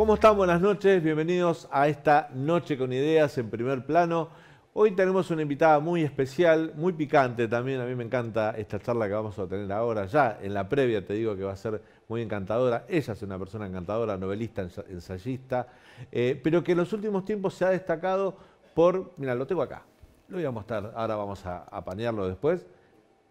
¿Cómo están? Buenas noches, bienvenidos a esta noche con ideas en primer plano. Hoy tenemos una invitada muy especial, muy picante también, a mí me encanta esta charla que vamos a tener ahora, ya en la previa te digo que va a ser muy encantadora, ella es una persona encantadora, novelista, ensayista, eh, pero que en los últimos tiempos se ha destacado por, mira, lo tengo acá, lo voy a mostrar, ahora vamos a panearlo después,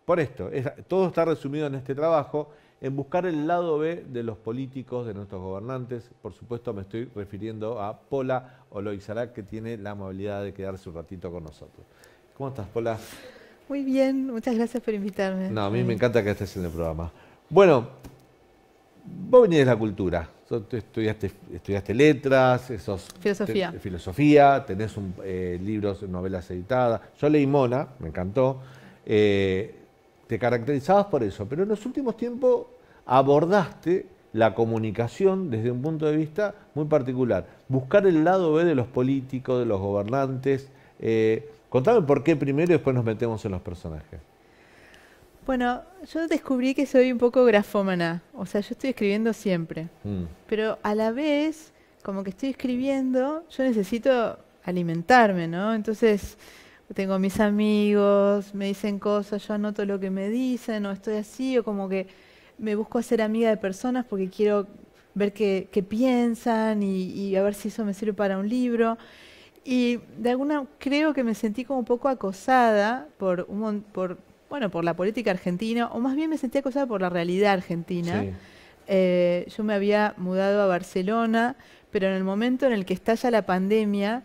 por esto, todo está resumido en este trabajo en buscar el lado B de los políticos, de nuestros gobernantes. Por supuesto me estoy refiriendo a Pola Oloizarac, que tiene la amabilidad de quedarse un ratito con nosotros. ¿Cómo estás, Pola? Muy bien, muchas gracias por invitarme. No, a mí me encanta que estés en el programa. Bueno, vos venís de la cultura. Estudiaste, estudiaste letras, esos, filosofía. filosofía, tenés eh, libros, novelas editadas. Yo leí Mona, me encantó. Eh, te caracterizabas por eso, pero en los últimos tiempos abordaste la comunicación desde un punto de vista muy particular. Buscar el lado B de los políticos, de los gobernantes. Eh, contame por qué primero y después nos metemos en los personajes. Bueno, yo descubrí que soy un poco grafómana, o sea, yo estoy escribiendo siempre, mm. pero a la vez, como que estoy escribiendo, yo necesito alimentarme, ¿no? Entonces, tengo mis amigos, me dicen cosas, yo anoto lo que me dicen, o estoy así, o como que me busco hacer amiga de personas porque quiero ver qué, piensan y, a ver si eso me sirve para un libro. Y de alguna creo que me sentí como un poco acosada por un por bueno por la política argentina o más bien me sentí acosada por la realidad argentina. Eh, yo me había mudado a Barcelona, pero en el momento en el que estalla la pandemia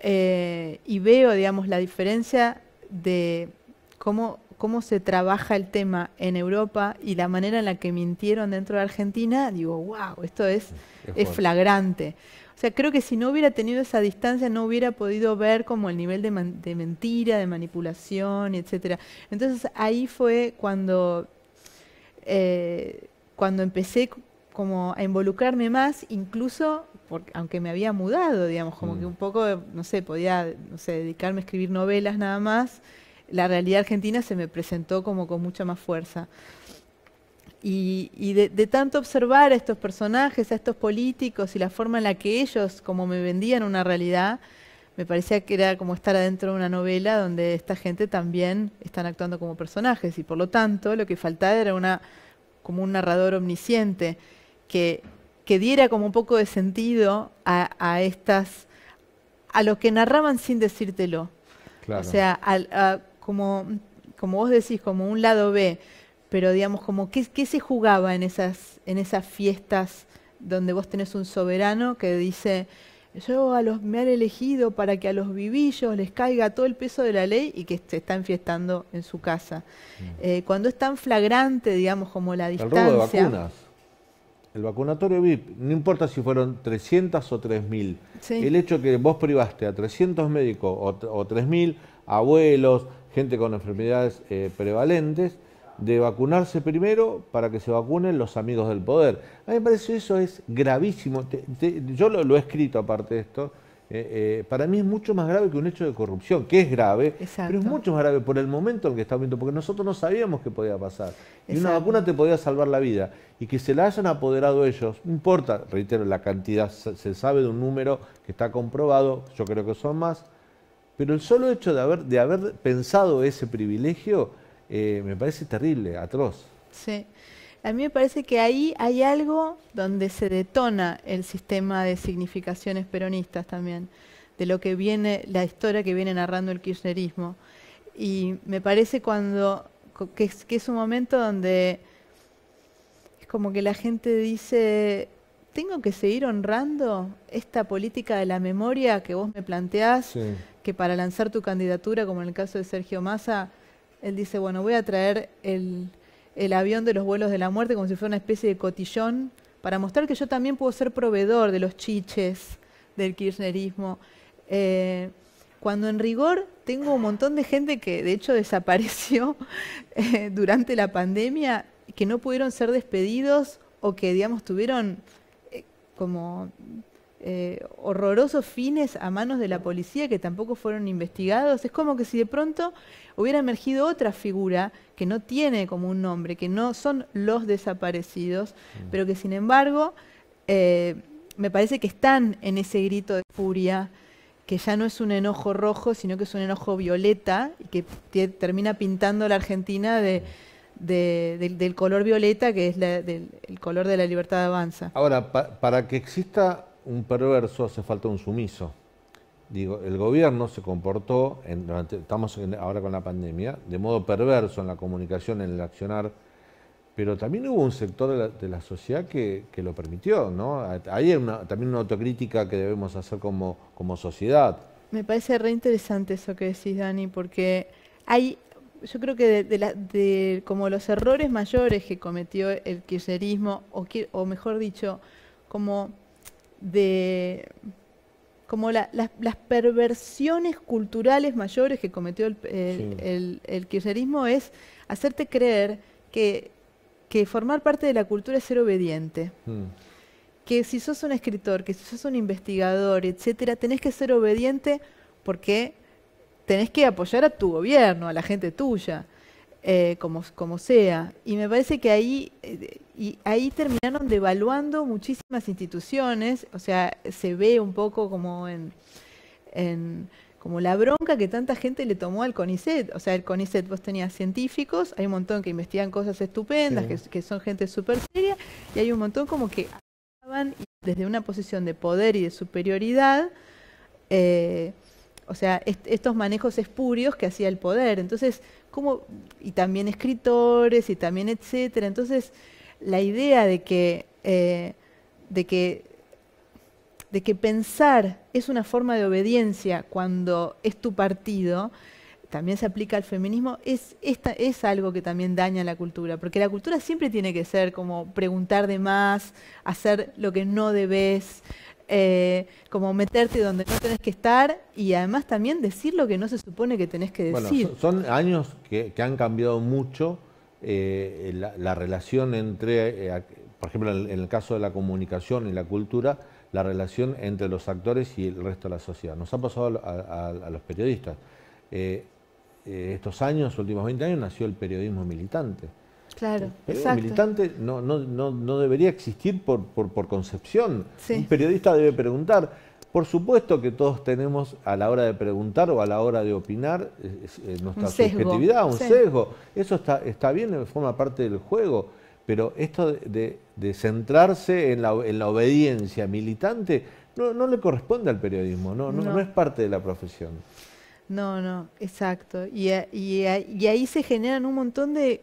eh, y veo, digamos, la diferencia de cómo, cómo se trabaja el tema en Europa y la manera en la que mintieron dentro de Argentina, digo, wow, esto es, flagrante. O sea, creo que si no hubiera tenido esa distancia no hubiera podido ver como el nivel de, mentira, de manipulación, etcétera. Entonces ahí fue cuando, eh, cuando empecé como a involucrarme más, incluso aunque me había mudado, digamos, como que mm. un poco, no sé, podía, no sé, dedicarme a escribir novelas nada más, la realidad argentina se me presentó como con mucha más fuerza. Y, de, tanto observar a estos personajes, a estos políticos y la forma en la que ellos como me vendían una realidad, me parecía que era como estar adentro de una novela donde esta gente también están actuando como personajes y por lo tanto lo que faltaba era una, como un narrador omnisciente que, que diera como un poco de sentido a, a, estas, a lo que narraban sin decírtelo. O sea, como, como vos decís, como un lado B, pero digamos, como qué, qué se jugaba en esas, en esas fiestas donde vos tenés un soberano que dice, yo a los me han elegido para que a los vivillos les caiga todo el peso de la ley y que se están fiestando en su casa. Mm. Eh, cuando es tan flagrante, digamos, como la distancia el vacunatorio VIP, no importa si fueron 300 o 3.000, el hecho que vos privaste a 300 médicos o, 3.000 abuelos, gente con enfermedades eh, prevalentes, de vacunarse primero para que se vacunen los amigos del poder. A mí me parece eso es gravísimo. yo lo he escrito aparte de esto. Eh, eh, para mí es mucho más grave que un hecho de corrupción, que es grave, pero es mucho más grave por el momento en que estamos viendo, porque nosotros no sabíamos que podía pasar. Y una vacuna te podía salvar la vida. Y que se la hayan apoderado ellos, no importa, reitero, la cantidad, se sabe de un número que está comprobado, yo creo que son más, pero el solo hecho de haber, de haber pensado ese privilegio eh, me parece terrible, atroz. Sí a mí me parece que ahí hay algo donde se detona el sistema de significaciones peronistas también, de lo que viene, la historia que viene narrando el kirchnerismo. Y me parece cuando que es, un momento donde es como que la gente dice, tengo que seguir honrando esta política de la memoria que vos me planteás, que para lanzar tu candidatura, como en el caso de Sergio Massa, él dice, bueno, voy a traer el el avión de los vuelos de la muerte como si fuera una especie de cotillón para mostrar que yo también puedo ser proveedor de los chiches del kirchnerismo. Eh, cuando en rigor tengo un montón de gente que de hecho desapareció eh, durante la pandemia, que no pudieron ser despedidos o que digamos tuvieron eh, como eh, horrorosos fines a manos de la policía que tampoco fueron investigados. Es como que si de pronto hubiera emergido otra figura que no tiene como un nombre, que no son los desaparecidos, mm. pero que sin embargo eh, me parece que están en ese grito de furia que ya no es un enojo rojo, sino que es un enojo violeta, y que termina pintando la Argentina de, del, color violeta, que es del, el color de la libertad de avanza. Ahora, para que exista un perverso, hace falta un sumiso. Digo, el gobierno se comportó, estamos ahora con la pandemia, de modo perverso en la comunicación, en el accionar, pero también hubo un sector de la, sociedad que, lo permitió, ¿no? hay una, también una autocrítica que debemos hacer como, como sociedad. Me parece re interesante eso que decís, Dani, porque hay, yo creo que de, como los errores mayores que cometió el kirchnerismo, o mejor dicho, como de como las, perversiones culturales mayores que cometió el, el, kirchnerismo es hacerte creer que, formar parte de la cultura es ser obediente. Mm. Que si sos un escritor, que si sos un investigador, etcétera, tenés que ser obediente porque tenés que apoyar a tu gobierno, a la gente tuya. Eh, como, sea. Y me parece que ahí, eh, y ahí terminaron devaluando muchísimas instituciones, o sea, se ve un poco como en, como la bronca que tanta gente le tomó al CONICET. O sea, el CONICET vos tenías científicos, hay un montón que investigan cosas estupendas, que, son gente súper seria, y hay un montón como que hablaban desde una posición de poder y de superioridad, eh, o sea, estos manejos espurios que hacía el poder. Entonces, como, y también escritores, y también etcétera. Entonces, la idea de que, eh, de que, de que pensar es una forma de obediencia cuando es tu partido, también se aplica al feminismo, es, esta, es algo que también daña la cultura, porque la cultura siempre tiene que ser como preguntar de más, hacer lo que no debes, eh, como meterte donde no tenés que estar y además también decir lo que no se supone que tenés que decir. son, años que, han cambiado mucho eh, la, relación entre, eh, por ejemplo, en, el caso de la comunicación y la cultura, la relación entre los actores y el resto de la sociedad. Nos ha pasado a, a los periodistas. estos años, últimos 20 años, nació el periodismo militante Claro, el eh, militante no, no, no, debería existir por, por, concepción. Un periodista debe preguntar. Por supuesto que todos tenemos a la hora de preguntar o a la hora de opinar eh, nuestra subjetividad, un sesgo. Eso está, está bien, forma parte del juego. Pero esto de, centrarse en la, obediencia militante no, le corresponde al periodismo, no, no, es parte de la profesión. No, no, exacto. y eh, ahí se generan un montón de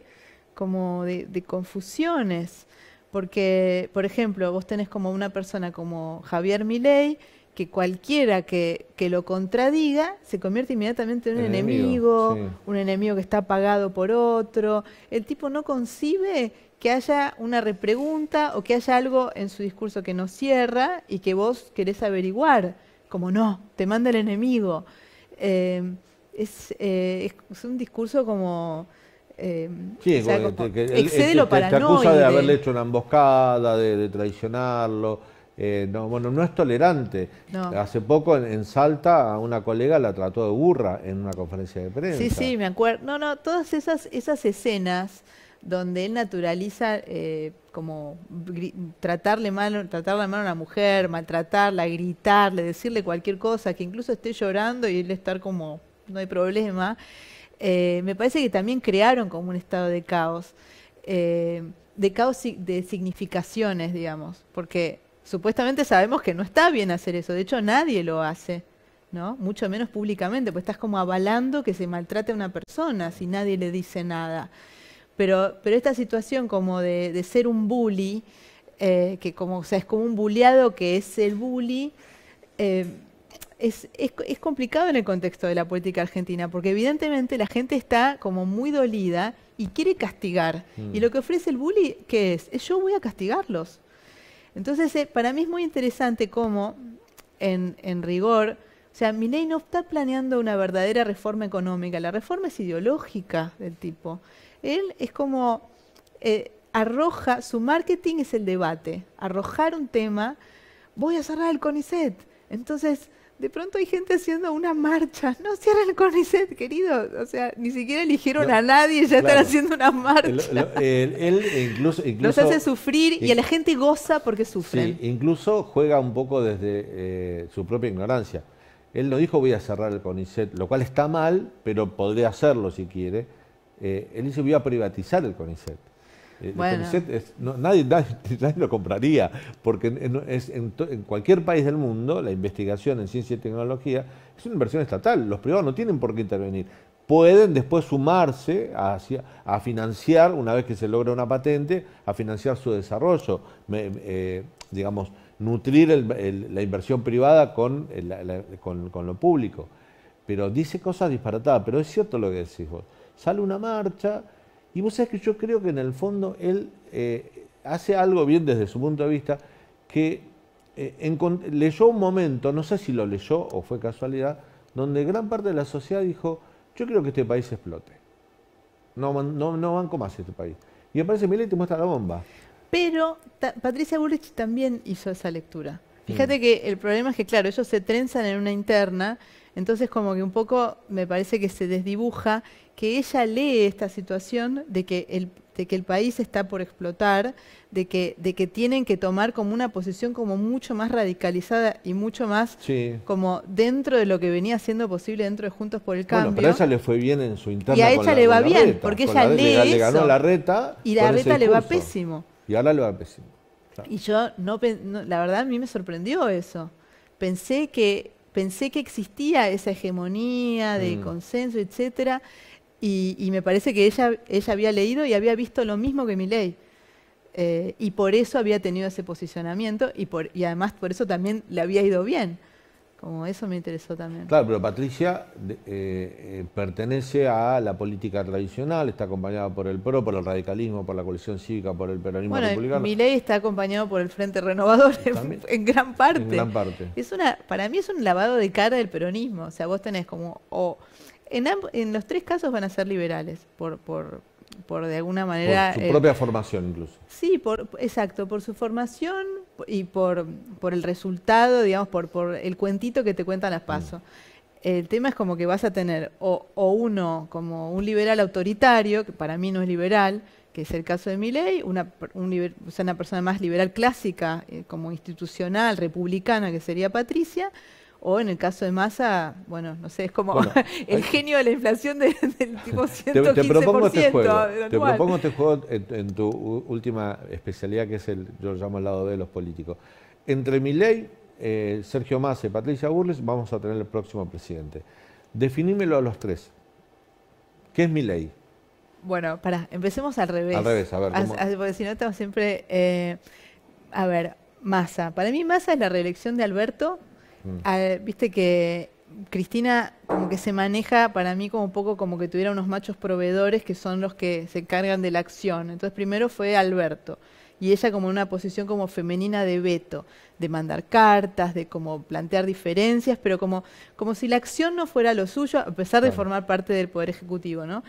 como de, confusiones, porque, por ejemplo, vos tenés como una persona como Javier Milei, que cualquiera que, lo contradiga se convierte inmediatamente en un enemigo, un enemigo que está pagado por otro. El tipo no concibe que haya una repregunta o que haya algo en su discurso que no cierra y que vos querés averiguar, como no, te manda el enemigo. Eh, es, eh, es, un discurso como excede em, lo Te acusa de haberle hecho una emboscada, de, traicionarlo. Eh, no, bueno, no es tolerante. Hace poco en, Salta una colega la trató de burra en una conferencia de prensa. Sí, sí, me acuerdo. No, no, todas esas, esas escenas donde él naturaliza eh, como tratarle mal, tratarle mal a una mujer, maltratarla, gritarle, decirle cualquier cosa, que incluso esté llorando y él estar como no hay problema. Eh, me parece que también crearon como un estado de caos, eh, de caos de significaciones, digamos, porque supuestamente sabemos que no está bien hacer eso, de hecho nadie lo hace. ¿no? Mucho menos públicamente, pues estás como avalando que se maltrate a una persona si nadie le dice nada. Pero, pero esta situación como de, ser un bully, eh, que como, o sea, es como un bulleado que es el bully, es, complicado en el contexto de la política argentina, porque evidentemente la gente está como muy dolida y quiere castigar. Mm. Y lo que ofrece el bully, ¿qué es? yo voy a castigarlos. Entonces, eh, para mí es muy interesante cómo, en, rigor, o sea, Milei no está planeando una verdadera reforma económica, la reforma es ideológica del tipo. Él es como eh, arroja, su marketing es el debate, arrojar un tema, voy a cerrar el CONICET. Entonces, de pronto hay gente haciendo una marcha. No cierra el CONICET, querido. O sea, ni siquiera eligieron a nadie, ya están haciendo una marcha. Él, incluso, Los hace sufrir y, a la gente goza porque sufren. Sí, incluso juega un poco desde eh, su propia ignorancia. Él no dijo voy a cerrar el CONICET, lo cual está mal, pero podría hacerlo si quiere. Eh, él dice voy a privatizar el CONICET. Eh, nadie, lo compraría, porque en, cualquier país del mundo la investigación en ciencia y tecnología es una inversión estatal, los privados no tienen por qué intervenir. Pueden después sumarse a financiar, una vez que se logra una patente, a financiar su desarrollo, eh, digamos, nutrir la inversión privada eh, con, con lo público. Pero dice cosas disparatadas, pero es cierto lo que decís vos. Sale una marcha, y vos sabés que yo creo que en el fondo él eh, hace algo bien desde su punto de vista, que eh, leyó un momento, no sé si lo leyó o fue casualidad, donde gran parte de la sociedad dijo, yo creo que este país explote. No, no, no banco más este país. Y aparece parece y te muestra la bomba. Pero Patricia Bullrich también hizo esa lectura. Mm. Fíjate que el problema es que, claro, ellos se trenzan en una interna entonces como que un poco me parece que se desdibuja que ella lee esta situación de que el, país está por explotar, de que, de que tienen que tomar como una posición como mucho más radicalizada y mucho más como dentro de lo que venía siendo posible dentro de Juntos por el Cambio. Bueno, pero a ella le fue bien en su interna. Y a ella le va bien, porque ella la, lee eso. le ganó la reta. Y la reta le va pésimo. Y ahora le va pésimo. Y yo, no, la verdad, a mí me sorprendió eso. Pensé que pensé que existía esa hegemonía de mm. consenso, etcétera, y, me parece que ella, ella había leído y había visto lo mismo que mi ley. Eh, y por eso había tenido ese posicionamiento y, por, y además por eso también le había ido bien. Como eso me interesó también. Claro, pero Patricia eh, eh, pertenece a la política tradicional, está acompañada por el PRO, por el radicalismo, por la coalición cívica, por el peronismo republicano. Mi ley está acompañado por el Frente Renovador en, gran parte. En gran parte. Es una, para mí es un lavado de cara del peronismo. O sea, vos tenés como. O, en, los tres casos van a ser liberales, por, por de alguna manera... su eh, propia formación incluso. Sí, exacto, por su formación y por, el resultado, digamos, por, el cuentito que te cuentan las pasos. Mm. El tema es como que vas a tener o, uno como un liberal autoritario, que para mí no es liberal, que es el caso de mi una, o sea, una persona más liberal clásica, eh, como institucional, republicana, que sería Patricia, o en el caso de Massa, bueno, no sé, es como el genio de la inflación del tipo 115%. Te, propongo este juego, te propongo este juego en, tu última especialidad, que es el, yo lo llamo el lado de los políticos. Entre mi ley, eh, Sergio Massa y Patricia Burles, vamos a tener el próximo presidente. Definímelo a los tres. ¿Qué es mi ley? Bueno, pará, empecemos al revés. Al revés, a ver. porque si no estamos siempre... Eh, a ver, Massa. Para mí Massa es la reelección de Alberto Ah, viste que Cristina como que se maneja para mí como un poco como que tuviera unos machos proveedores que son los que se encargan de la acción. Entonces primero fue Alberto y ella como en una posición como femenina de veto, de mandar cartas, de como plantear diferencias, pero como, si la acción no fuera lo suyo, a pesar de formar parte del Poder Ejecutivo, ¿no?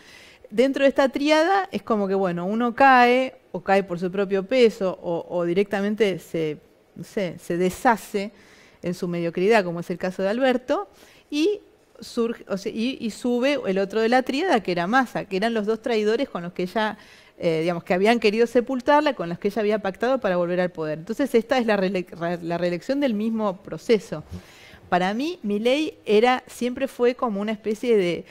Dentro de esta triada es como que, bueno, uno cae, o cae por su propio peso, o, directamente se deshace en su mediocridad, como es el caso de Alberto, y, surge, y, sube el otro de la tríada, que era Massa, que eran los dos traidores con los que ella, eh, digamos, que habían querido sepultarla, con los que ella había pactado para volver al poder. Entonces, esta es la, reelección del mismo proceso. Para mí, mi ley era, siempre fue como una especie de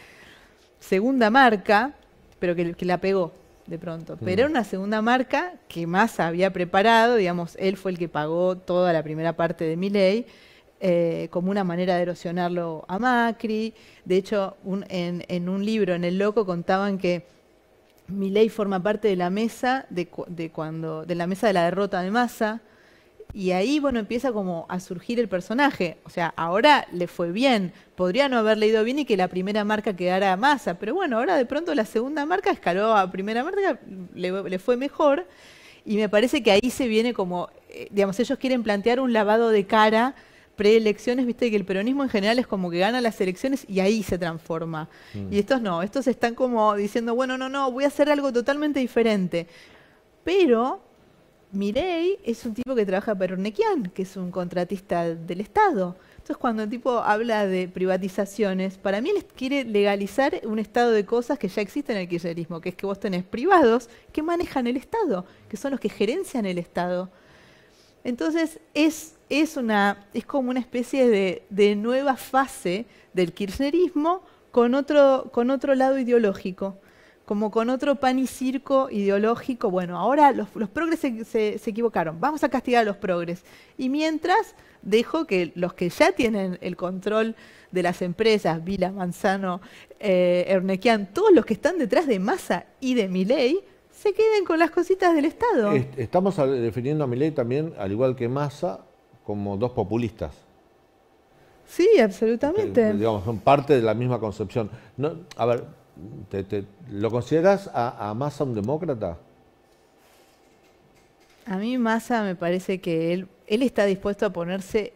segunda marca, pero que, que la pegó de pronto. Mm. Pero era una segunda marca que Massa había preparado, digamos, él fue el que pagó toda la primera parte de mi ley eh, como una manera de erosionarlo a Macri. De hecho, en, un libro, en El Loco, contaban que Milei forma parte de la mesa de, la mesa de la derrota de Massa. Y ahí, bueno, empieza como a surgir el personaje. O sea, ahora le fue bien. Podría no haber leído bien y que la primera marca quedara a Massa. Pero bueno, ahora de pronto la segunda marca escaló a primera marca, le, fue mejor. Y me parece que ahí se viene como, eh, digamos, ellos quieren plantear un lavado de cara preelecciones, viste que el peronismo en general es como que gana las elecciones y ahí se transforma. Mm. Y estos no, estos están como diciendo, bueno, no, no, voy a hacer algo totalmente diferente. Pero Mirei es un tipo que trabaja para que es un contratista del Estado. Entonces, cuando el tipo habla de privatizaciones, para mí él quiere legalizar un estado de cosas que ya existe en el kirchnerismo, que es que vos tenés privados que manejan el Estado, que son los que gerencian el Estado. Entonces, es es, una, es como una especie de, nueva fase del kirchnerismo con otro, con otro lado ideológico, como con otro pan y circo ideológico. Bueno, ahora los, los progres se, equivocaron, vamos a castigar a los progres. Y mientras dejo que los que ya tienen el control de las empresas, Vila, Manzano, eh, Ernequian, todos los que están detrás de Massa y de Milei, se queden con las cositas del Estado. Estamos definiendo a miley también, al igual que Massa, como dos populistas. Sí, absolutamente. Este, digamos, son parte de la misma concepción. No, a ver, te, ¿lo consideras a, a, Massa un demócrata? A mí Massa me parece que él, él está dispuesto a ponerse,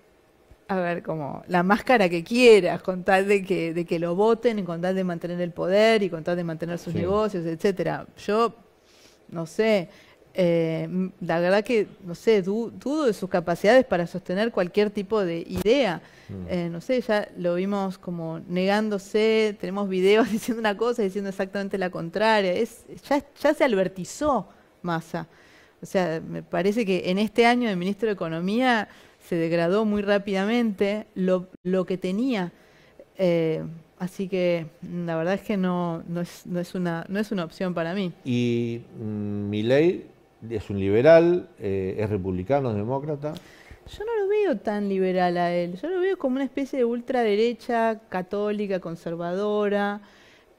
a ver, como la máscara que quieras, con tal de que, de que lo voten, con tal de mantener el poder y con tal de mantener sus negocios, etcétera. Yo, no sé, eh, la verdad que, no sé, dudo de sus capacidades para sostener cualquier tipo de idea. Mm. Eh, no sé, ya lo vimos como negándose, tenemos videos diciendo una cosa y diciendo exactamente la contraria. Es, ya, se albertizó Massa. O sea, me parece que en este año de ministro de Economía se degradó muy rápidamente lo, que tenía. Eh, así que la verdad es que no, no, es, una, no es una opción para mí. Y mm, mi ley es un liberal, eh, es republicano, es demócrata. Yo no lo veo tan liberal a él, yo lo veo como una especie de ultraderecha, católica, conservadora.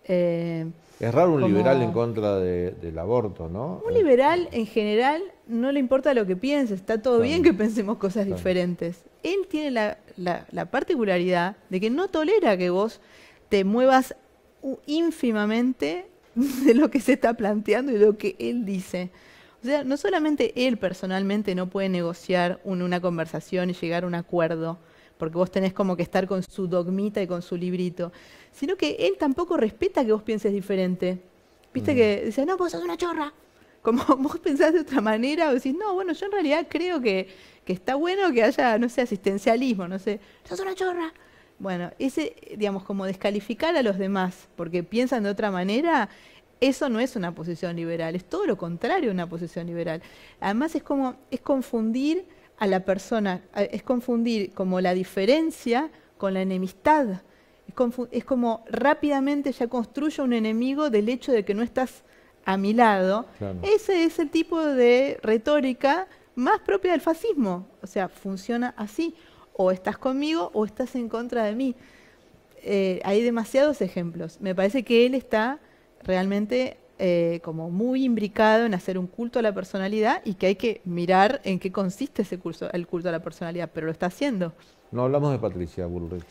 Eh, es raro un liberal en contra del aborto, ¿no? Un liberal en general no le importa lo que piense, está todo bien que pensemos cosas diferentes. Él tiene la, la particularidad de que no tolera que vos te muevas ínfimamente de lo que se está planteando y de lo que él dice. O sea, no solamente él personalmente no puede negociar una conversación y llegar a un acuerdo, porque vos tenés como que estar con su dogmita y con su librito, sino que él tampoco respeta que vos pienses diferente. Viste mm. que dice, no, vos sos una chorra. Como vos pensás de otra manera, o decís, no, bueno, yo en realidad creo que, que está bueno que haya, no sé, asistencialismo, no sé, sos una chorra. Bueno, ese, digamos, como descalificar a los demás porque piensan de otra manera, eso no es una posición liberal, es todo lo contrario a una posición liberal. Además es como, es confundir a la persona, eh, es confundir como la diferencia con la enemistad. Es, como rápidamente ya construye un enemigo del hecho de que no estás a mi lado. Ese es el tipo de retórica más propia del fascismo. O sea, funciona así. O estás conmigo o estás en contra de mí. Eh, hay demasiados ejemplos. Me parece que él está realmente eh, como muy imbricado en hacer un culto a la personalidad y que hay que mirar en qué consiste ese curso, el culto a la personalidad, pero lo está haciendo. No hablamos de Patricia Bullrich.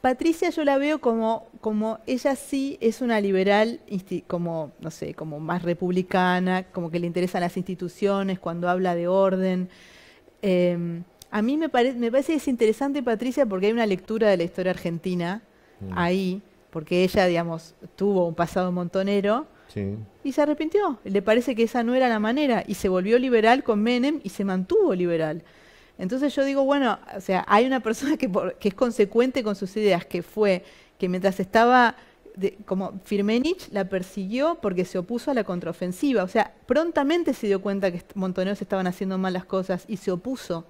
Patricia yo la veo como, como ella sí es una liberal, como, no sé, como más republicana, como que le interesan las instituciones, cuando habla de orden. Em, a mí me, me parece que es interesante, Patricia, porque hay una lectura de la historia argentina mm. ahí, porque ella, digamos, tuvo un pasado montonero y se arrepintió. Le parece que esa no era la manera y se volvió liberal con Menem y se mantuvo liberal. Entonces yo digo, bueno, o sea, hay una persona que, es consecuente con sus ideas, que fue que mientras estaba como Firmenich la persiguió porque se opuso a la contraofensiva. O sea, prontamente se dio cuenta que montoneros estaban haciendo malas cosas y se opuso.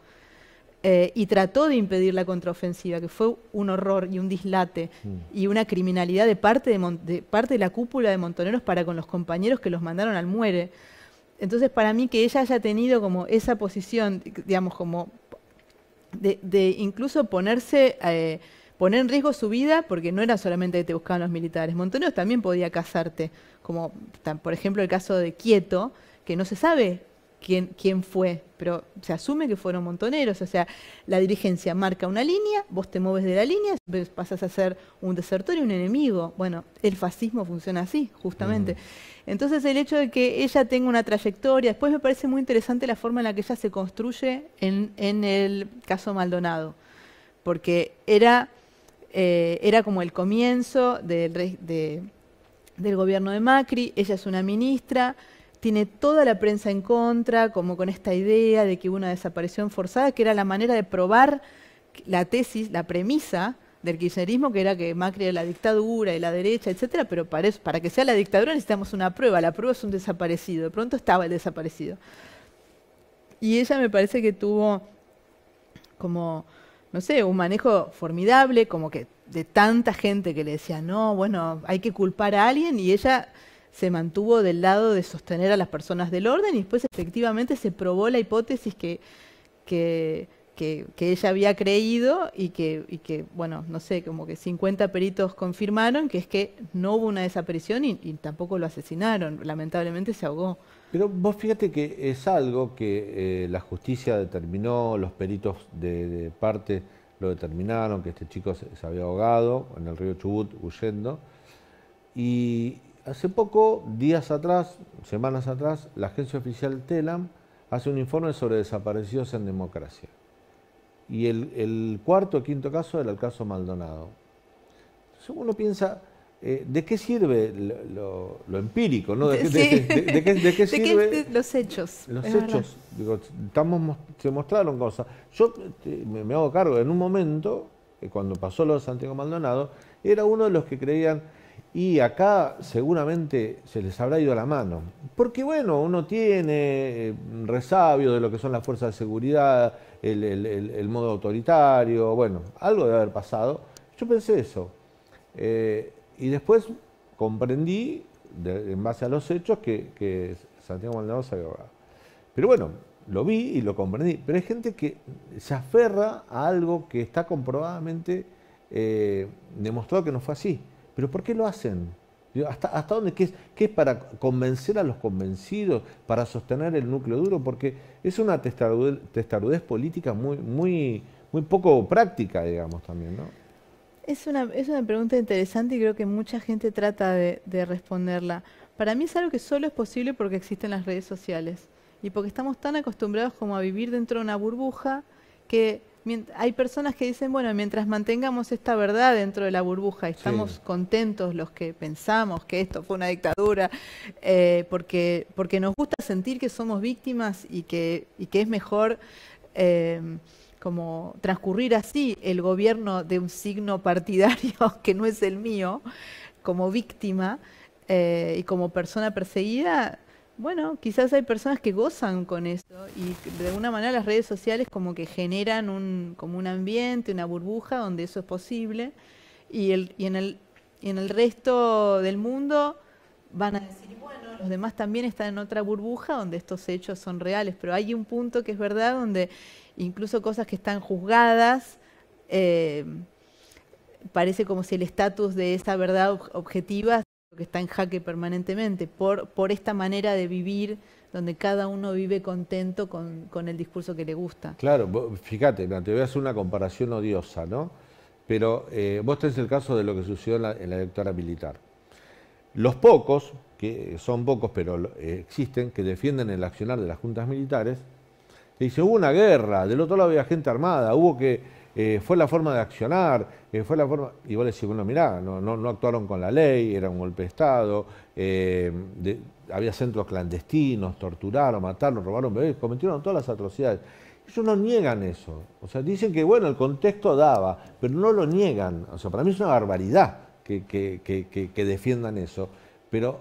Eh, y trató de impedir la contraofensiva, que fue un horror y un dislate mm. y una criminalidad de parte de, parte de la cúpula de Montoneros para con los compañeros que los mandaron al muere. Entonces, para mí que ella haya tenido como esa posición, digamos, como de, incluso ponerse, eh, poner en riesgo su vida, porque no era solamente que te buscaban los militares, Montoneros también podía casarte, como por ejemplo el caso de Quieto, que no se sabe quién, fue, pero se asume que fueron montoneros, o sea, la dirigencia marca una línea, vos te mueves de la línea, pasas a ser un desertor y un enemigo. Bueno, el fascismo funciona así, justamente. Entonces el hecho de que ella tenga una trayectoria, después me parece muy interesante la forma en la que ella se construye en, el caso Maldonado, porque era, eh, era como el comienzo del, del gobierno de Macri, ella es una ministra, tiene toda la prensa en contra, como con esta idea de que hubo una desaparición forzada, que era la manera de probar la tesis, la premisa del kirchnerismo, que era que Macri era la dictadura y la derecha, etcétera, pero para, para que sea la dictadura necesitamos una prueba, la prueba es un desaparecido, de pronto estaba el desaparecido. Y ella me parece que tuvo como, no sé, un manejo formidable, como que de tanta gente que le decía, no, bueno, hay que culpar a alguien, y ella se mantuvo del lado de sostener a las personas del orden y después efectivamente se probó la hipótesis que, que, ella había creído y que, que, bueno, no sé, como que 50 peritos confirmaron que es que no hubo una desaparición y, tampoco lo asesinaron, lamentablemente se ahogó. Pero vos fíjate que es algo que eh, la justicia determinó, los peritos de, parte lo determinaron, que este chico se, se había ahogado en el río Chubut huyendo. Y, hace poco, días atrás, semanas atrás, la agencia oficial TELAM hace un informe sobre desaparecidos en democracia. Y el, cuarto o quinto caso era el caso Maldonado. Entonces uno piensa, eh, ¿de qué sirve lo, empírico? ¿De, qué, los hechos. Los hechos. se mostraron cosas. Yo este, me, me hago cargo, en un momento, eh, cuando pasó lo de Santiago Maldonado, era uno de los que creían y acá seguramente se les habrá ido la mano. Porque bueno, uno tiene eh, resabio de lo que son las fuerzas de seguridad, el, modo autoritario, bueno, algo debe haber pasado. Yo pensé eso. Eh, y después comprendí, en base a los hechos, que, Santiago Maldonado se había Pero bueno, lo vi y lo comprendí. Pero hay gente que se aferra a algo que está comprobadamente eh, demostrado que no fue así. ¿Pero por qué lo hacen? ¿Hasta, dónde? ¿Qué es, para convencer a los convencidos, para sostener el núcleo duro? Porque es una testarudez, testarudez política muy, muy, muy poco práctica, digamos, también, ¿no? Es una, es una pregunta interesante y creo que mucha gente trata de, de responderla. Para mí es algo que solo es posible porque existen las redes sociales y porque estamos tan acostumbrados como a vivir dentro de una burbuja que hay personas que dicen, bueno, mientras mantengamos esta verdad dentro de la burbuja, estamos contentos los que pensamos que esto fue una dictadura, eh, porque, porque nos gusta sentir que somos víctimas y que, y que es mejor eh, como transcurrir así el gobierno de un signo partidario que no es el mío, como víctima eh, y como persona perseguida, bueno, quizás hay personas que gozan con eso y de alguna manera las redes sociales como que generan un, como un ambiente, una burbuja donde eso es posible y, el, y en, el, en el resto del mundo van a decir, bueno, los demás también están en otra burbuja donde estos hechos son reales, pero hay un punto que es verdad donde incluso cosas que están juzgadas, eh, parece como si el estatus de esa verdad objetiva que está en jaque permanentemente, por, por esta manera de vivir donde cada uno vive contento con, el discurso que le gusta. Claro, fíjate, te voy a hacer una comparación odiosa, ¿no? Pero eh, vos tenés el caso de lo que sucedió en la, en militar. Los pocos, que son pocos pero eh, existen, que defienden el accionar de las juntas militares, y dice, hubo una guerra, del otro lado había gente armada, hubo que eh, fue la forma de accionar, eh, fue la forma... igual vos decís, bueno, mirá, no, actuaron con la ley, era un golpe de Estado, eh, había centros clandestinos, torturaron, mataron, robaron bebés, cometieron todas las atrocidades. Ellos no niegan eso. O sea, dicen que, bueno, el contexto daba, pero no lo niegan. O sea, para mí es una barbaridad que, que, que, defiendan eso. Pero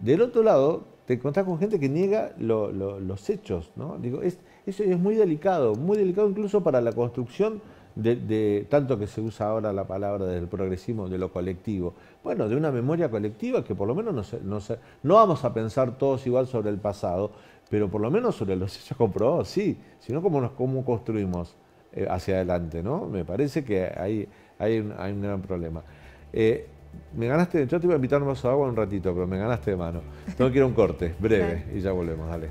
del otro lado, te encontrás con gente que niega los hechos, ¿no? Digo, eso es muy delicado, muy delicado incluso para la construcción de, tanto que se usa ahora la palabra del progresismo, de lo colectivo. Bueno, de una memoria colectiva que por lo menos no no vamos a pensar todos igual sobre el pasado, pero por lo menos sobre los hechos comprobados, sí, sino cómo, nos, cómo construimos eh, hacia adelante, ¿no? Me parece que hay, hay, un, hay un gran problema. Eh, me ganaste, yo te iba a invitar un vaso de agua un ratito, pero me ganaste de mano. Tengo que ir a un corte, breve, y ya volvemos, dale.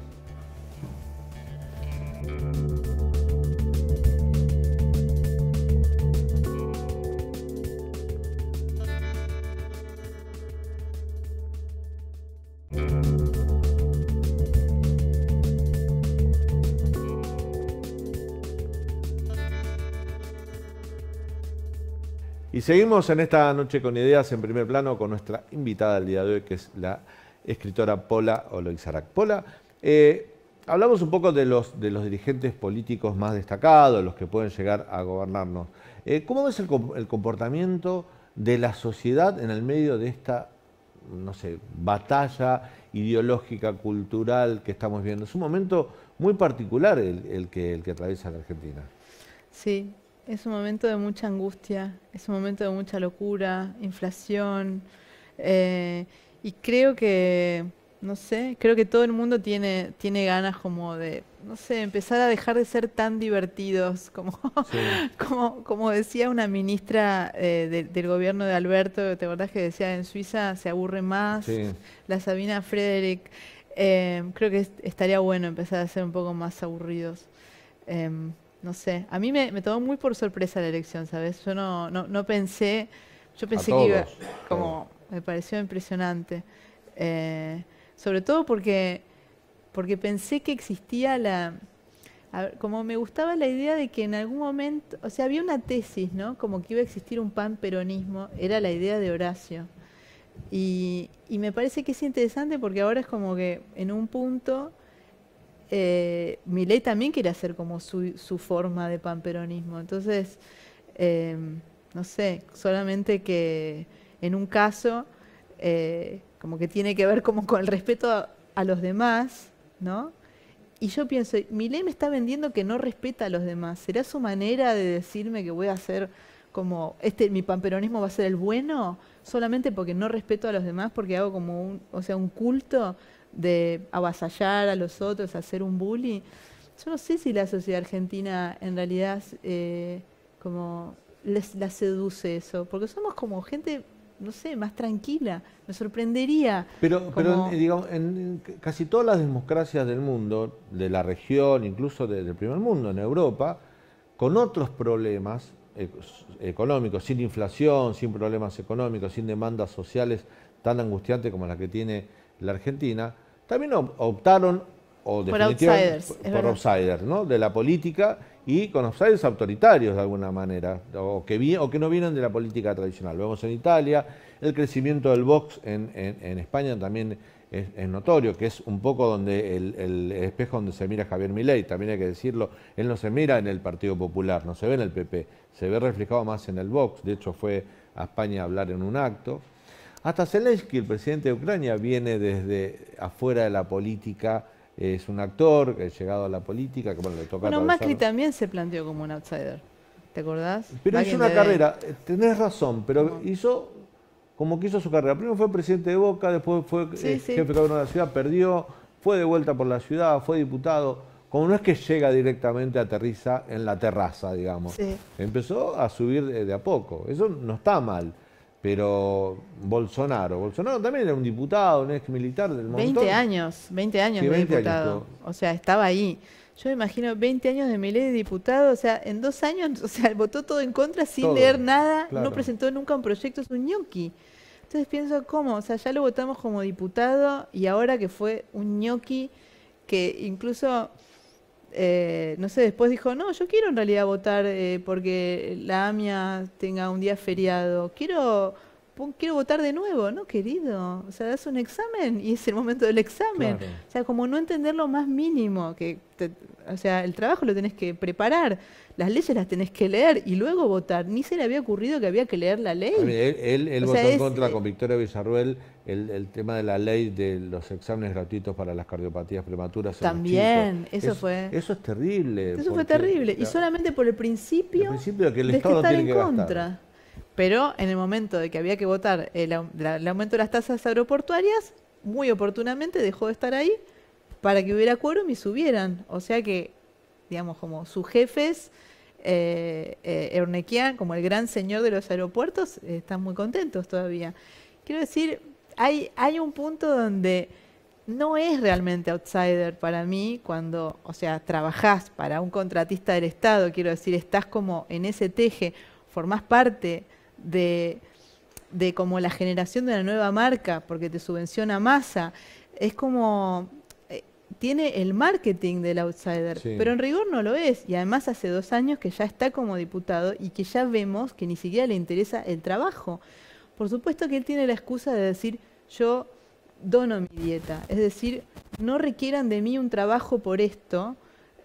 Y seguimos en esta noche con ideas en primer plano con nuestra invitada del día de hoy, que es la escritora Pola Oloizarac. Pola, eh, hablamos un poco de los, de los dirigentes políticos más destacados, los que pueden llegar a gobernarnos. Eh, ¿Cómo ves el, comportamiento de la sociedad en el medio de esta, no sé, batalla ideológica, cultural que estamos viendo? Es un momento muy particular el, que, el que atraviesa la Argentina. Sí, es un momento de mucha angustia, es un momento de mucha locura, inflación. Eh, y creo que, no sé, creo que todo el mundo tiene, tiene ganas como de, no sé, empezar a dejar de ser tan divertidos, como, como, como decía una ministra eh, del gobierno de Alberto, ¿te acordás que decía en Suiza se aburre más? La Sabina Frederick. Eh, creo que estaría bueno empezar a ser un poco más aburridos. Em, no sé, a mí me, tomó muy por sorpresa la elección, ¿sabes? Yo no, no, pensé, yo pensé que iba, como, me pareció impresionante. Eh, sobre todo porque, porque pensé que existía la, como me gustaba la idea de que en algún momento, o sea, había una tesis, ¿no? Como que iba a existir un panperonismo, era la idea de Horacio. Y, y me parece que es interesante porque ahora es como que en un punto mi eh, Milei también quiere hacer como su, forma de pamperonismo. Entonces, em, no sé, solamente que en un caso, eh, como que tiene que ver como con el respeto a, los demás, ¿no? Y yo pienso, Milei me está vendiendo que no respeta a los demás. ¿Será su manera de decirme que voy a hacer como, este, mi pamperonismo va a ser el bueno? Solamente porque no respeto a los demás, porque hago como o sea, un culto de avasallar a los otros, hacer un bullying. Yo no sé si la sociedad argentina en realidad eh, como les, la seduce eso, porque somos como gente, no sé, más tranquila. Me sorprendería. Pero, pero digamos, en casi todas las democracias del mundo, de la región, incluso del primer mundo, en Europa, con otros problemas económicos, sin inflación, sin problemas económicos, sin demandas sociales tan angustiantes como las que tiene la Argentina, también optaron o por outsiders, ¿no? de la política y con outsiders autoritarios de alguna manera, o que, o que no vienen de la política tradicional. Lo vemos en Italia, el crecimiento del Vox en, España también es, notorio, que es un poco donde el, el, espejo donde se mira Javier Milei, también hay que decirlo, él no se mira en el Partido Popular, no se ve en el PP, se ve reflejado más en el Vox, de hecho fue a España a hablar en un acto. Hasta Zelensky, el presidente de Ucrania, viene desde afuera de la política, es un actor que ha llegado a la política, que bueno, le toca... Bueno, Macri también se planteó como un outsider, ¿te acordás? Pero hizo una carrera, eh, tenés razón, pero hizo como que hizo su carrera. Primero fue presidente de Boca, después fue eh, jefe de gobierno de la ciudad, perdió, fue de vuelta por la ciudad, fue diputado. Como no es que llega directamente, aterriza en la terraza, digamos. Empezó a subir de a poco. Eso no está mal. Pero Bolsonaro, Bolsonaro también era un diputado, un ex militar del montón. 20 años, 20 años de diputado. o sea, estaba ahí. Yo me imagino 20 años de Milei de diputado, o sea, en dos años, o sea, votó todo en contra sin leer nada, no presentó nunca un proyecto, es un ñoqui. Entonces pienso, ¿cómo? O sea, ya lo votamos como diputado y ahora que fue un ñoqui que incluso eh, no sé, después dijo, no, yo quiero en realidad votar eh, porque la AMIA tenga un día feriado, quiero quiero votar de nuevo, ¿no, querido? O sea, das un examen y es el momento del examen. O sea, como no entender lo más mínimo, que o sea, el trabajo lo tenés que preparar, las leyes las tenés que leer y luego votar. Ni se le había ocurrido que había que leer la ley. él, votó en contra eh, con Victoria Villarruel el, tema de la ley de los exámenes gratuitos para las cardiopatías prematuras. También, eso fue. Eso es terrible. Eso fue terrible. Y solamente por el principio, el principio de que el estar en contra. Pero en el momento de que había que votar el, aumento de las tasas aeroportuarias, muy oportunamente dejó de estar ahí para que hubiera quórum y subieran. O sea que, digamos, como sus jefes, eh, eh Ernequian, como el gran señor de los aeropuertos, eh, están muy contentos todavía. Quiero decir, hay, hay un punto donde no es realmente outsider para mí cuando, o sea, trabajás para un contratista del Estado, quiero decir, estás como en ese teje, formás parte de, como la generación de una nueva marca, porque te subvenciona masa. Es como eh, tiene el marketing del outsider, pero en rigor no lo es. Y además hace dos años que ya está como diputado y que ya vemos que ni siquiera le interesa el trabajo. Por supuesto que él tiene la excusa de decir, yo dono mi dieta. Es decir, no requieran de mí un trabajo por esto,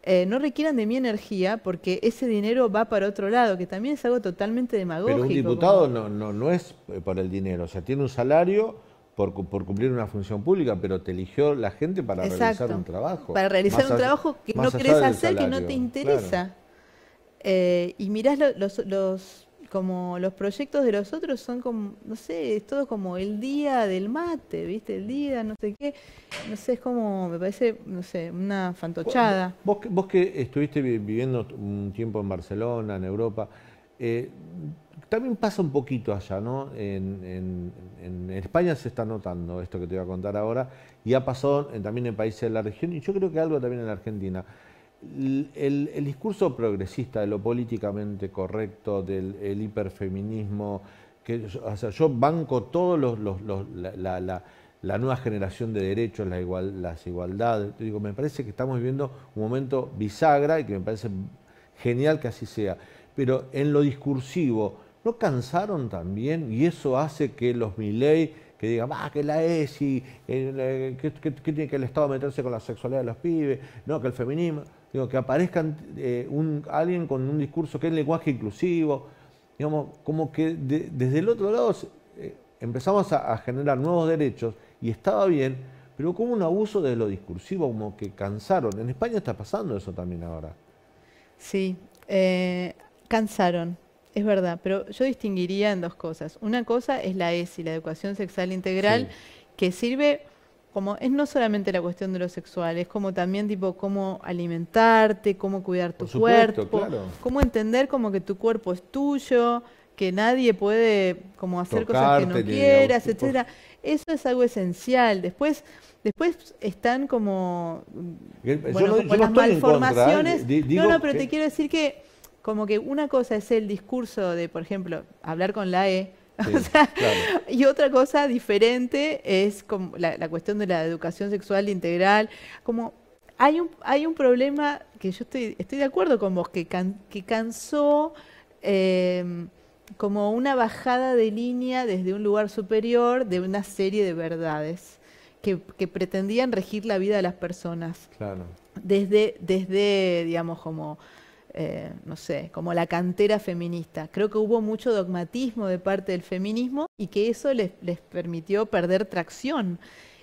eh, no requieran de mi energía porque ese dinero va para otro lado, que también es algo totalmente demagógico. Pero un diputado no, no, no es eh, por el dinero, o sea, tiene un salario por, cumplir una función pública, pero te eligió la gente para realizar un trabajo. Para realizar un trabajo que no querés hacer, que no te interesa. Eh, y mirás los como los proyectos de los otros son como, no sé, es todo como el día del mate, ¿viste? El día, no sé qué. No sé, es como, me parece, no sé, una fantochada. Vos, que estuviste viviendo un tiempo en Barcelona, en Europa, eh, también pasa un poquito allá, ¿no? En, en, España se está notando esto que te voy a contar ahora y ha pasado también en países de la región y yo creo que algo también en Argentina el, discurso progresista de lo políticamente correcto, del hiperfeminismo, que yo banco todos los, la, nueva generación de derechos, la igual, las igualdades. Digo, me parece que estamos viviendo un momento bisagra y que me parece genial que así sea. Pero en lo discursivo, ¿no cansaron también? Y eso hace que los Milei que digan, ah, que la ESI, eh, que, que tiene que el Estado meterse con la sexualidad de los pibes, no, que el feminismo que aparezcan eh, un, alguien con un discurso que es lenguaje inclusivo, digamos, como que desde el otro lado eh, empezamos a, generar nuevos derechos y estaba bien, pero como un abuso de lo discursivo, como que cansaron. En España está pasando eso también ahora. Sí, eh, cansaron, es verdad, pero yo distinguiría en dos cosas. Una cosa es la ESI, la educación sexual integral, que sirve como es no solamente la cuestión de lo sexual, es como también tipo cómo alimentarte, cómo cuidar tu cuerpo, cómo entender como que tu cuerpo es tuyo, que nadie puede como hacer cosas que no quieras, etcétera. Eso es algo esencial. Después, después están como, las malformaciones. no, no, pero te quiero decir que como que una cosa es el discurso de, por ejemplo, hablar con la E Y otra cosa diferente es como la, cuestión de la educación sexual integral. Como hay un, hay un problema que yo estoy, estoy de acuerdo con vos, que, que cansó em, como una bajada de línea desde un lugar superior de una serie de verdades que, pretendían regir la vida de las personas. Desde, desde digamos, como eh, no sé, como la cantera feminista. Creo que hubo mucho dogmatismo de parte del feminismo y que eso les, permitió perder tracción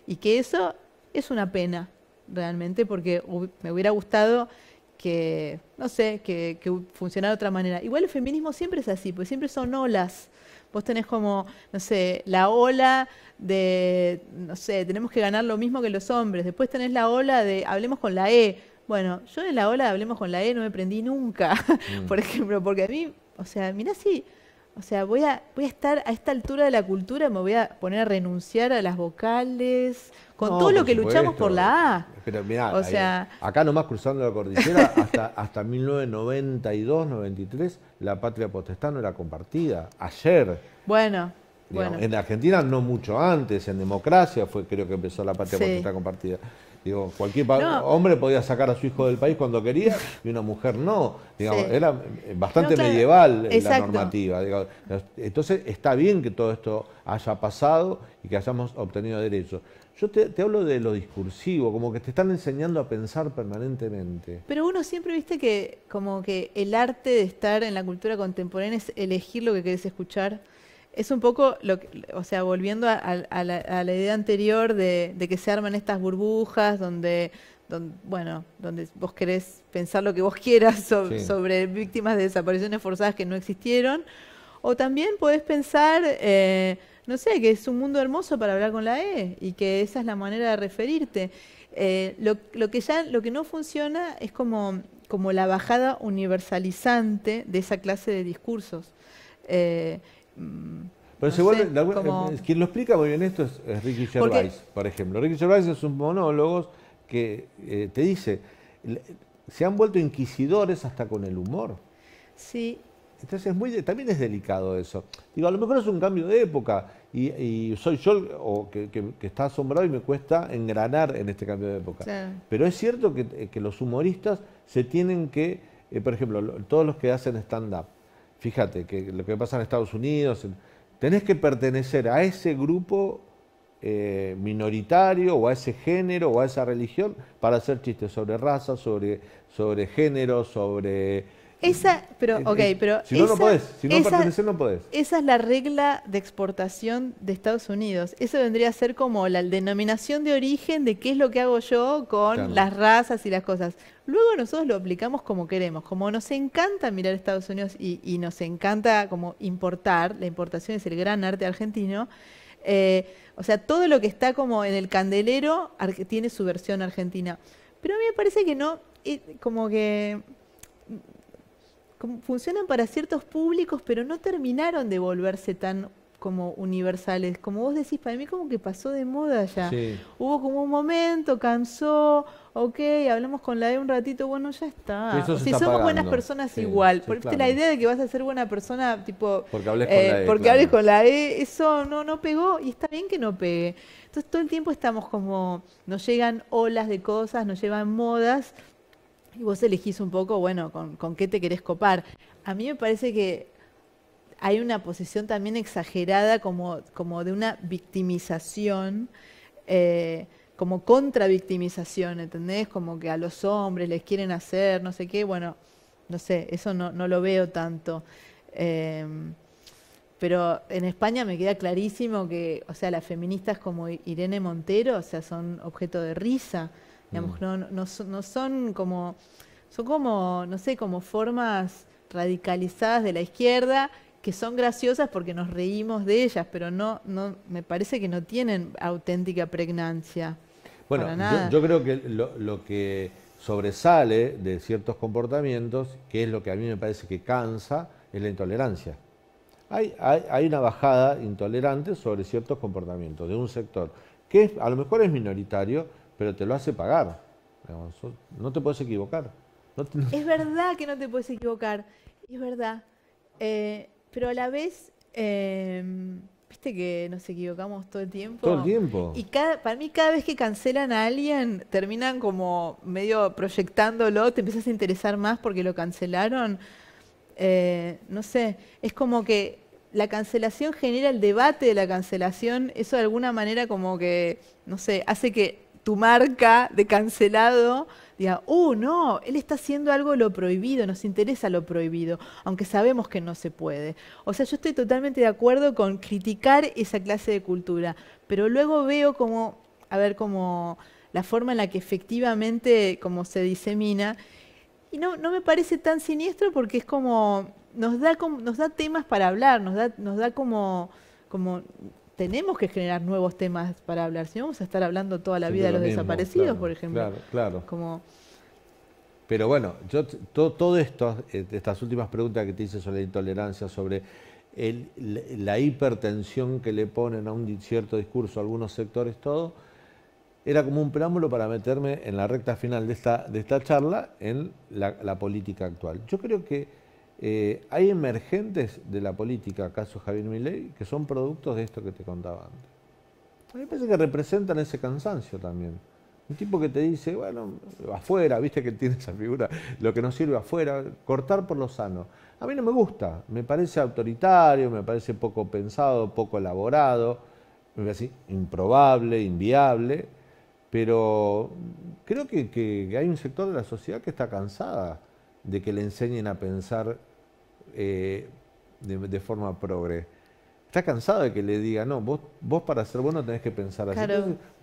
y que eso es una pena realmente porque me hubiera gustado que, no sé, que, que, funcionara de otra manera. Igual el feminismo siempre es así, porque siempre son olas. Vos tenés como, no sé, la ola de, no sé, tenemos que ganar lo mismo que los hombres. Después tenés la ola de, hablemos con la E, bueno, yo en la ola de Hablemos con la E no me prendí nunca, mm. por ejemplo, porque a mí, o sea, mira si, o sea, voy a, voy a estar a esta altura de la cultura, me voy a poner a renunciar a las vocales, con todo lo que luchamos por la A. Pero mirá, o sea, acá nomás cruzando la cordillera, hasta, hasta 1992, 93, la patria potestad no era compartida. Ayer. Bueno. bueno. En Argentina no mucho antes, en democracia fue creo que empezó la patria potestad compartida. Digo, cualquier hombre podía sacar a su hijo del país cuando quería y una mujer no. Era eh, bastante medieval la normativa. Entonces está bien que todo esto haya pasado y que hayamos obtenido derechos. Yo te, hablo de lo discursivo, como que te están enseñando a pensar permanentemente. Pero uno siempre viste que como que el arte de estar en la cultura contemporánea es elegir lo que querés escuchar es un poco, lo o sea, volviendo a, la, idea anterior de, que se arman estas burbujas donde, bueno, donde vos querés pensar lo que vos quieras sobre víctimas de desapariciones forzadas que no existieron. O también podés pensar, eh, no sé, que es un mundo hermoso para hablar con la E y que esa es la manera de referirte. Eh, lo, que ya, lo que no funciona es como, como la bajada universalizante de esa clase de discursos. Eh, Mm. Pero se vuelve, eh, quien lo explica muy bien esto es, Ricky Gervais, por ejemplo. Ricky Gervais es un monólogo que eh, te dice, se han vuelto inquisidores hasta con el humor. Sí. Entonces es muy, también es delicado eso. Digo, a lo mejor es un cambio de época y, soy yo que, está asombrado y me cuesta engranar en este cambio de época. Pero es cierto eh, que, los humoristas se tienen que, por ejemplo, todos los que hacen stand-up, fíjate, que lo que pasa en Estados Unidos, tenés que pertenecer a ese grupo eh, minoritario o a ese género o a esa religión para hacer chistes sobre raza, sobre, sobre género, sobre esa, pero, ok, pero. Si no, esa, no Si no no Esa es la regla de exportación de Estados Unidos. Eso vendría a ser como la denominación de origen de qué es lo que hago yo con las razas y las cosas. Luego nosotros lo aplicamos como queremos. Como nos encanta mirar Estados Unidos y, nos encanta como importar, la importación es el gran arte argentino. Eh, o sea, todo lo que está como en el candelero tiene su versión argentina. Pero a mí me parece que no, eh, como que funcionan para ciertos públicos, pero no terminaron de volverse tan como universales. Como vos decís, para mí como que pasó de moda ya. Hubo como un momento, cansó, ok, hablamos con la E un ratito, bueno, ya está. si somos buenas personas igual. Porque la idea de que vas a ser buena persona, tipo, porque hables con, eh, la, e, porque hables con la E, eso no, no pegó y está bien que no pegue. Entonces todo el tiempo estamos como, nos llegan olas de cosas, nos llevan modas y vos elegís un poco, bueno, con, qué te querés copar. A mí me parece que hay una posición también exagerada como, de una victimización, eh, como contravictimización, ¿entendés? Como que a los hombres les quieren hacer, no sé qué, bueno, no sé, eso no, lo veo tanto. Em, pero en España me queda clarísimo que, o sea, las feministas como Irene Montero, o sea, son objeto de risa. Mm. no, son como, son como, no sé, como formas radicalizadas de la izquierda que son graciosas porque nos reímos de ellas, pero no, no me parece que no tienen auténtica pregnancia. Bueno, yo, creo que lo, que sobresale de ciertos comportamientos, que es lo que a mí me parece que cansa, es la intolerancia. Hay, una bajada intolerante sobre ciertos comportamientos de un sector que a lo mejor es minoritario, pero te lo hace pagar. No te puedes equivocar. Es verdad que no te puedes equivocar, es verdad. Eh, pero a la vez, em, viste que nos equivocamos todo el tiempo. Todo el tiempo. Y cada, para mí, cada vez que cancelan a alguien, terminan como medio proyectándolo, te empiezas a interesar más porque lo cancelaron. Eh, no sé, es como que la cancelación genera el debate de la cancelación, eso de alguna manera como que, no sé, hace que tu marca de cancelado diga, oh, no, él está haciendo algo lo prohibido, nos interesa lo prohibido, aunque sabemos que no se puede. O sea, yo estoy totalmente de acuerdo con criticar esa clase de cultura, pero luego veo como, a ver, como la forma en la que efectivamente como se disemina, y no, no me parece tan siniestro porque es como, nos da, nos da temas para hablar, nos da, nos da como, como tenemos que generar nuevos temas para hablar. Si no vamos a estar hablando toda la vida de los desaparecidos, por ejemplo. Claro, claro. Como... Pero bueno, yo todo, todo esto, eh, estas últimas preguntas que te hice sobre la intolerancia, sobre la hipertensión que le ponen a un cierto discurso, algunos sectores, todo, era como un preámbulo para meterme en la recta final de esta, de esta charla en la política actual. Yo creo que eh, hay emergentes de la política, acaso Javier Milei, que son productos de esto que te contaba antes. A mí me parece que representan ese cansancio también. Un tipo que te dice, bueno, afuera, viste que tiene esa figura, lo que no sirve afuera, cortar por lo sano. A mí no me gusta, me parece autoritario, me parece poco pensado, poco elaborado, improbable, inviable, pero creo que, que hay un sector de la sociedad que está cansada de que le enseñen a pensar eh, de, forma progre. Está cansado de que le diga, no, vos, vos para ser bueno tenés que pensar así.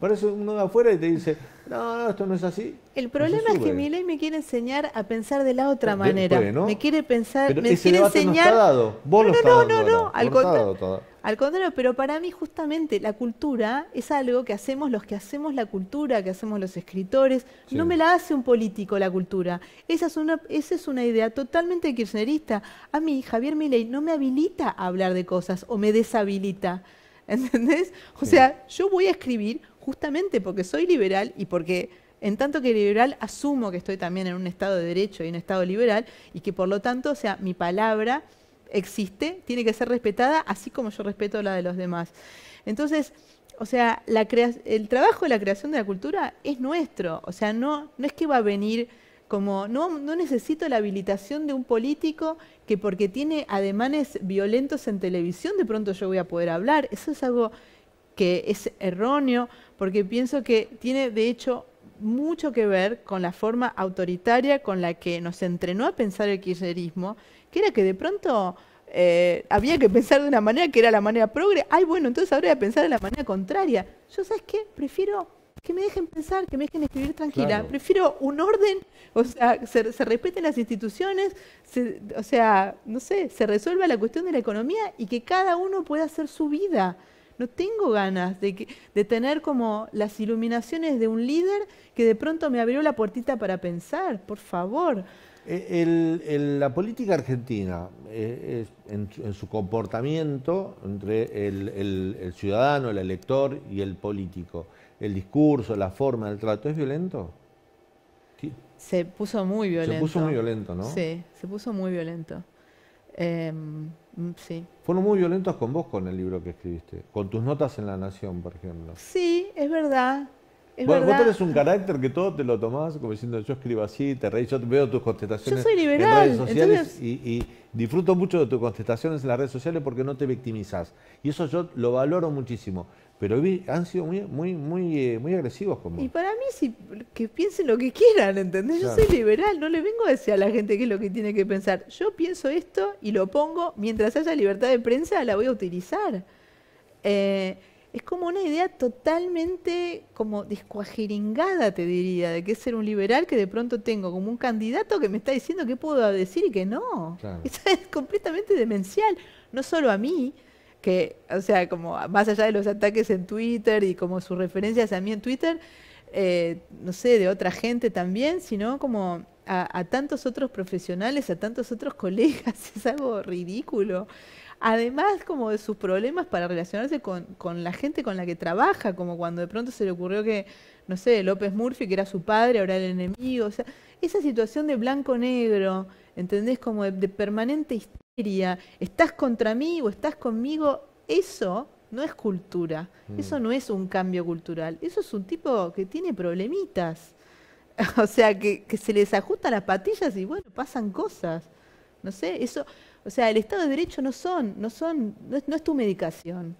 Por eso uno de afuera y te dice, no, no, esto no es así. El problema es que mi me quiere enseñar a pensar de la otra manera. Me quiere pensar, me quiere enseñar. No, dado. Vos no, no, no, no, al contrario. Al contrario, pero para mí justamente la cultura es algo que hacemos los que hacemos la cultura, que hacemos los escritores. No me la hace un político la cultura. Esa es una, idea totalmente kirchnerista. A mí Javier Milei no me habilita a hablar de cosas o me deshabilita. ¿Entendés? O sea, yo voy a escribir justamente porque soy liberal y porque en tanto que liberal asumo que estoy también en un Estado de Derecho y en un Estado liberal y que por lo tanto, o sea, mi palabra existe, tiene que ser respetada así como yo respeto la de los demás. Entonces, o sea, el trabajo de la creación de la cultura es nuestro, o sea, no, no es que va a venir como, no, no necesito la habilitación de un político que porque tiene ademanes violentos en televisión, de pronto yo voy a poder hablar, eso es algo que es erróneo, porque pienso que tiene de hecho mucho que ver con la forma autoritaria con la que nos entrenó a pensar el kirchnerismo, que era que de pronto eh, había que pensar de una manera que era la manera progre. Ay, bueno, entonces habría que pensar de la manera contraria. Yo, ¿sabes qué? Prefiero que me dejen pensar, que me dejen escribir tranquila. Prefiero un orden, o sea, se, respeten las instituciones, se, o sea, no sé, se resuelva la cuestión de la economía y que cada uno pueda hacer su vida. No tengo ganas de, tener como las iluminaciones de un líder que de pronto me abrió la puertita para pensar, por favor. E, la política argentina, eh, en, su comportamiento entre el, ciudadano, el elector y el político, el discurso, la forma, el trato, ¿es violento? Se puso muy violento. Se puso muy violento, ¿no? Sí, se puso muy violento. Em, Mm, Fueron muy violentos con vos con el libro que escribiste, con tus notas en La Nación, por ejemplo. Sí, es verdad. Es bueno, vos tenés un carácter que todo te lo tomás como diciendo yo escribo así, te reí, yo veo tus contestaciones en redes sociales y, y, disfruto mucho de tus contestaciones en las redes sociales porque no te victimizás. Y eso yo lo valoro muchísimo pero han sido muy, muy, muy, eh, muy agresivos conmigo. Y para mí, si, que piensen lo que quieran, ¿entendés? Yo soy liberal, no le vengo a decir a la gente qué es lo que tiene que pensar. Yo pienso esto y lo pongo, mientras haya libertad de prensa, la voy a utilizar. Eh, es como una idea totalmente como descuajeringada, te diría, de que ser un liberal que de pronto tengo como un candidato que me está diciendo qué puedo decir y qué no. es completamente demencial, no solo a mí, que, o sea, como más allá de los ataques en Twitter y como sus referencias a mí en Twitter, eh, no sé, de otra gente también, sino como a, tantos otros profesionales, a tantos otros colegas, es algo ridículo. Además, como de sus problemas para relacionarse con, la gente con la que trabaja, como cuando de pronto se le ocurrió que, no sé, López Murphy, que era su padre, ahora el enemigo, o sea, esa situación de blanco-negro, ¿entendés? Como de, de permanente ¿estás contra mí o estás conmigo? Eso no es cultura, mm. eso no es un cambio cultural, eso es un tipo que tiene problemitas. o sea, que, se les ajustan las patillas y bueno, pasan cosas. No sé, eso, o sea, el Estado de Derecho no son, no son, no es, tu medicación.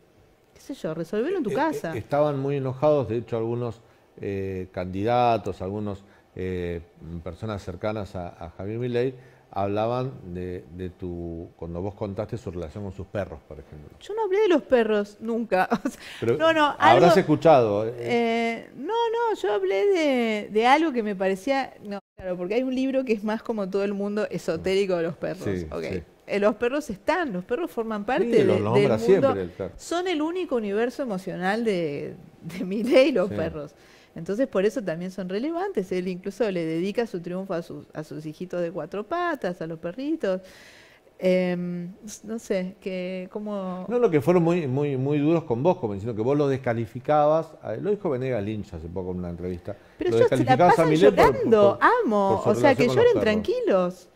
¿Qué sé yo? Resolverlo en tu eh, eh, casa. estaban muy enojados, de hecho, algunos eh, candidatos, algunas personas cercanas a, Javier Milei, hablaban de, de, tu, cuando vos contaste su relación con sus perros, por ejemplo. Yo no hablé de los perros nunca. no, no, habrás escuchado. Eh. Eh, no, no, yo hablé de, algo que me parecía, no, claro, porque hay un libro que es más como todo el mundo esotérico de los perros. Eh, los perros están, los perros forman parte del mundo. son el único universo emocional de, de mi ley, los perros. Entonces por eso también son relevantes. Él incluso le dedica su triunfo a sus, hijitos de cuatro patas, a los perritos. Em, no sé, que como... No, lo que fueron muy, muy, muy duros con vos, como diciendo que vos lo descalificabas, lo dijo Venega Lynch hace poco en una entrevista. Pero yo se la pasan llorando, amo, o sea, que lloren tranquilos.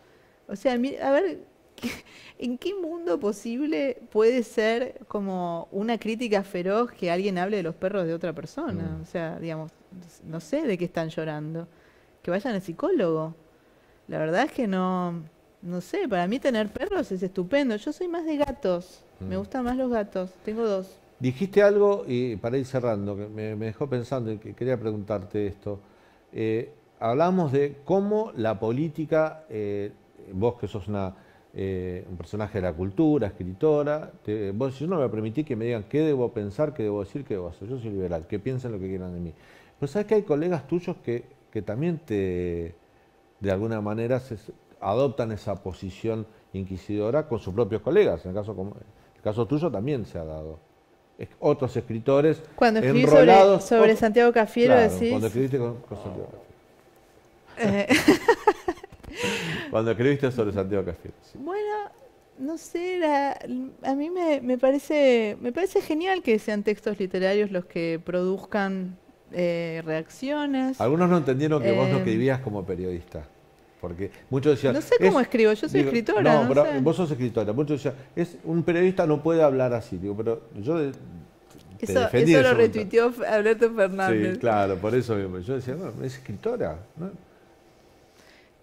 O sea, a ver, ¿En qué mundo posible puede ser como una crítica feroz que alguien hable de los perros de otra persona? Mm. O sea, digamos, no sé de qué están llorando. Que vayan al psicólogo. La verdad es que no, no sé, para mí tener perros es estupendo. Yo soy más de gatos. Me mm. gustan más los gatos. Tengo dos. Dijiste algo, y para ir cerrando, que me, dejó pensando y que quería preguntarte esto. Eh, hablamos de cómo la política, eh, vos que sos una eh, un personaje de la cultura, escritora. yo no me permití que me digan qué debo pensar, qué debo decir, qué debo hacer. Yo soy liberal, que piensen lo que quieran de mí. Pero sabes que hay colegas tuyos que, también te, de alguna manera, se, adoptan esa posición inquisidora con sus propios colegas. En el caso, el caso tuyo también se ha dado. otros escritores. Cuando escribí sobre, Santiago Cafiero decís. Cuando escribiste con, Santiago Cafiero. Eh, Cuando escribiste sobre Santiago Cafiero. Bueno, no sé, a mí me, parece, me parece genial que sean textos literarios los que produzcan eh, reacciones. Algunos no entendieron que vos no eh, escribías como periodista. Porque muchos decían. No sé cómo escribo, yo soy escritora. No, pero vos sos escritora. Muchos decían, es, un periodista no puede hablar así. Digo, pero yo. eso, eso lo retuiteó Alberto Fernández. Sí, claro, por eso Yo decía, no, es escritora.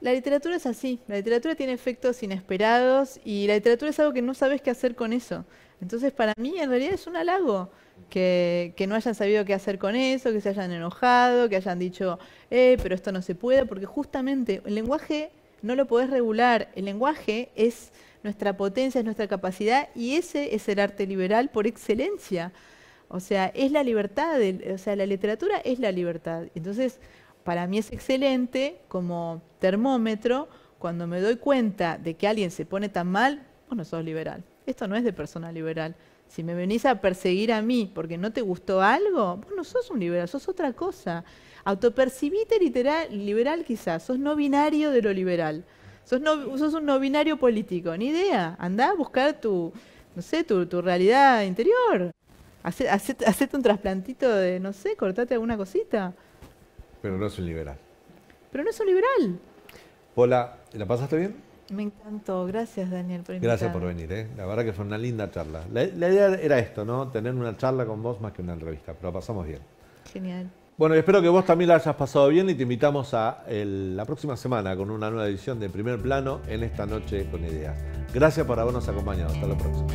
La literatura es así, la literatura tiene efectos inesperados y la literatura es algo que no sabes qué hacer con eso. Entonces, para mí, en realidad es un halago que, no hayan sabido qué hacer con eso, que se hayan enojado, que hayan dicho, eh, pero esto no se puede, porque justamente el lenguaje no lo podés regular. El lenguaje es nuestra potencia, es nuestra capacidad y ese es el arte liberal por excelencia. O sea, es la libertad, o sea, la literatura es la libertad. Entonces, para mí es excelente como termómetro cuando me doy cuenta de que alguien se pone tan mal, vos no sos liberal. Esto no es de persona liberal. Si me venís a perseguir a mí porque no te gustó algo, vos no sos un liberal, sos otra cosa. Autopercibite literal, liberal quizás, sos no binario de lo liberal. Sos, no, un no binario político, ni idea. Andá a buscar tu, no sé, tu, realidad interior. hacete un trasplantito de, no sé, cortate alguna cosita. Pero no es un liberal. Pero no es un liberal. Hola, ¿la pasaste bien? Me encantó. Gracias, Daniel, por Gracias por venir. Eh. La verdad que fue una linda charla. La, idea era esto, ¿no? Tener una charla con vos más que una entrevista, pero pasamos bien. Genial. Bueno, espero que vos también la hayas pasado bien y te invitamos a la próxima semana con una nueva edición de Primer Plano en esta noche con ideas. Gracias por habernos acompañado. Hasta la próxima.